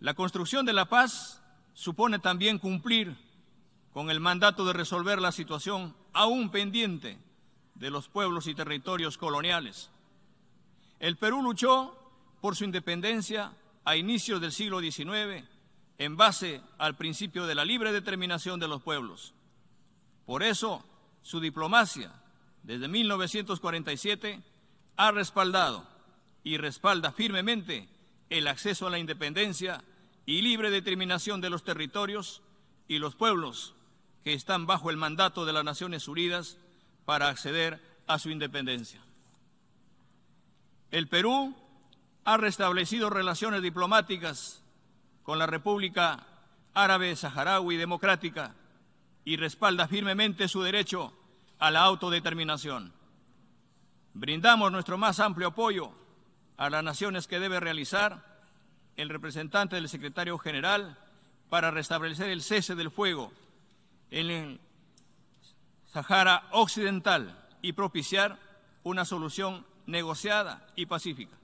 La construcción de la paz supone también cumplir con el mandato de resolver la situación aún pendiente de los pueblos y territorios coloniales. El Perú luchó por su independencia a inicios del siglo XIX en base al principio de la libre determinación de los pueblos. Por eso, su diplomacia desde 1947 ha respaldado y respalda firmemente el acceso a la independencia y libre determinación de los territorios y los pueblos que están bajo el mandato de las Naciones Unidas para acceder a su independencia. El Perú ha restablecido relaciones diplomáticas con la República Árabe Saharaui Democrática y respalda firmemente su derecho a la autodeterminación. Brindamos nuestro más amplio apoyo a las naciones que debe realizar el representante del secretario general para restablecer el cese del fuego en el Sahara Occidental y propiciar una solución negociada y pacífica.